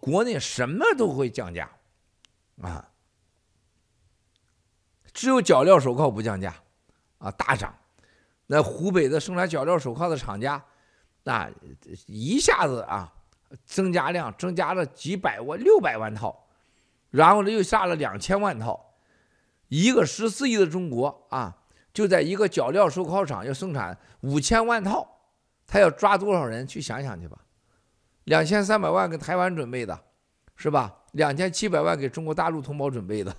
国内什么都会降价啊，只有脚镣手铐不降价啊，大涨。那湖北的生产脚镣手铐的厂家，那一下子啊，增加量增加了几百万六百万套，然后呢又下了两千万套。一个十四亿的中国啊，就在一个脚镣手铐厂要生产五千万套，他要抓多少人去想想去吧。两千三百万给台湾准备的，是吧？两千七百万给中国大陆同胞准备的。